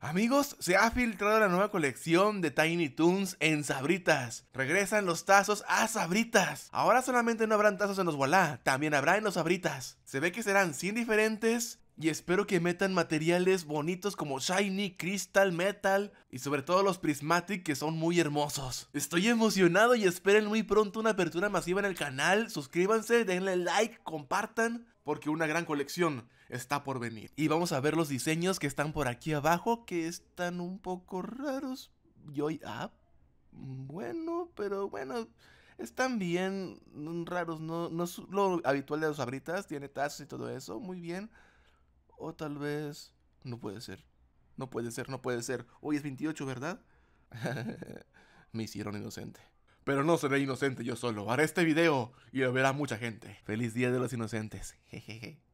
Amigos, se ha filtrado la nueva colección de Tiny Toons en Sabritas. Regresan los tazos a Sabritas. Ahora solamente no habrán tazos en los Wallah, también habrá en los Sabritas. Se ve que serán 100 diferentes y espero que metan materiales bonitos como shiny, crystal, metal y sobre todo los prismatic que son muy hermosos. Estoy emocionado y esperen muy pronto una apertura masiva en el canal. Suscríbanse, denle like, compartan porque una gran colección está por venir. Y vamos a ver los diseños que están por aquí abajo que están un poco raros. Yo, ah, bueno, pero bueno están bien mm, raros, no, no es lo habitual de los abritas, tiene tazos y todo eso, muy bien. O tal vez... No puede ser. No puede ser, no puede ser. Hoy es 28, ¿verdad? Me hicieron inocente. Pero no seré inocente yo solo. Haré este video y lo verá mucha gente. Feliz Día de los Inocentes. Jejeje.